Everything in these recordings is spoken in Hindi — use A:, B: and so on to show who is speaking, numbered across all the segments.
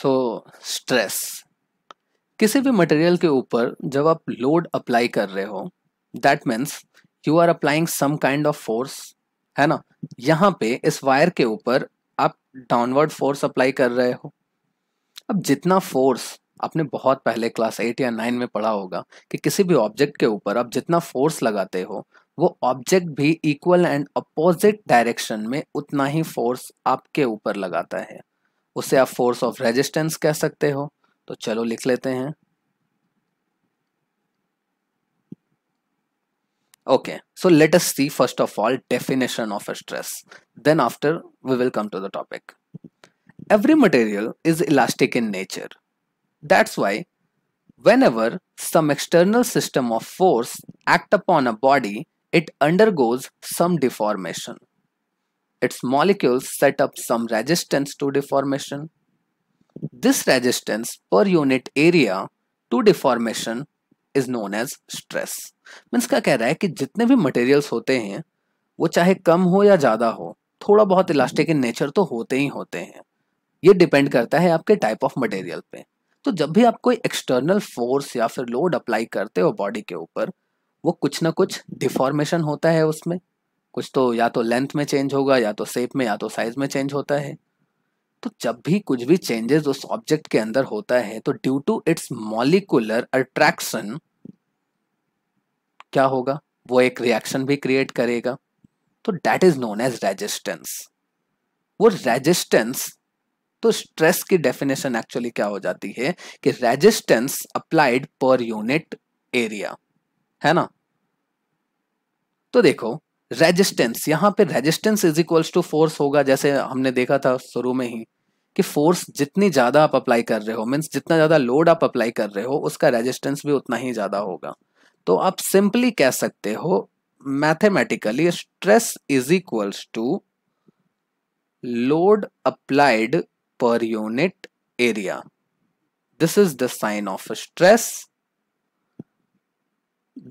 A: सो स्ट्रेस किसी भी मटेरियल के ऊपर जब आप लोड अप्लाई कर रहे हो that means you are applying some kind of force है ना यहाँ पे इस वायर के ऊपर आप डाउनवर्ड फोर्स अप्लाई कर रहे हो अब जितना फोर्स आपने बहुत पहले क्लास एट या नाइन में पढ़ा होगा कि किसी भी ऑब्जेक्ट के ऊपर आप जितना फोर्स लगाते हो वो ऑब्जेक्ट भी इक्वल एंड अपोजिट डायरेक्शन में उतना ही फोर्स आपके ऊपर लगाता है उसे आप फोर्स ऑफ रेजिस्टेंस कह सकते हो तो चलो लिख लेते हैं okay so let us see first of all definition of stress then after we will come to the topic every material is elastic in nature that's why whenever some external system of force act upon a body it undergoes some deformation its molecules set up some resistance to deformation. This resistance per unit area to deformation is known as stress. Means क्या कह रहा है कि जितने भी materials होते हैं वो चाहे कम हो या ज़्यादा हो थोड़ा बहुत इलास्टिक इन नेचर तो होते ही होते हैं ये डिपेंड करता है आपके टाइप ऑफ मटेरियल पे तो जब भी आप कोई एक्सटर्नल फोर्स या फिर लोड अप्लाई करते हो बॉडी के ऊपर वो कुछ ना कुछ डिफॉर्मेशन होता है उसमें कुछ तो या तो लेंथ में चेंज होगा या तो शेप में या तो साइज में चेंज होता है तो जब भी कुछ भी चेंजेस उस ऑब्जेक्ट के अंदर होता है तो due to its molecular attraction क्या होगा वो एक रिएक्शन भी क्रिएट करेगा तो that is known as resistance वो रेजिस्टेंस तो स्ट्रेस की डेफिनेशन एक्चुअली क्या हो जाती है कि resistance applied per unit area है ना तो देखो रेजिस्टेंस यहाँ पे resistance is equals to force होगा जैसे हमने देखा था शुरू में ही कि फोर्स जितनी ज़्यादा आप अप्लाई कर रहे हो मीन्स जितना ज़्यादा लोड आप अप्लाई कर रहे हो उसका रेजिस्टेंस भी उतना ही ज़्यादा होगा तो आप सिंपली कह सकते हो mathematically stress is equals to load applied per unit area this is the sign of stress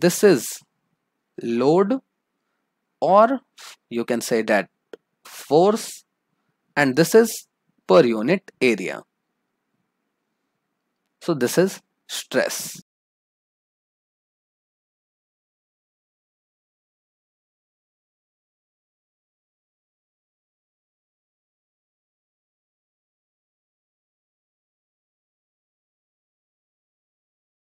A: this is load or you can say that force and this is per unit area. So this is stress.